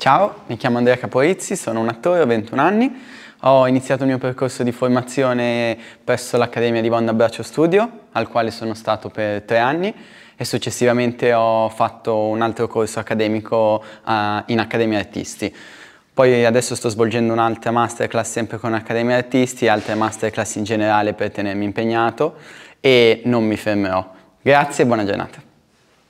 Ciao, mi chiamo Andrea Caporizzi, sono un attore, ho 21 anni, ho iniziato il mio percorso di formazione presso l'Accademia di Banda Braccio Studio, al quale sono stato per tre anni e successivamente ho fatto un altro corso accademico uh, in Accademia Artisti. Poi adesso sto svolgendo un'altra masterclass sempre con Accademia Artisti, e altre masterclass in generale per tenermi impegnato e non mi fermerò. Grazie e buona giornata.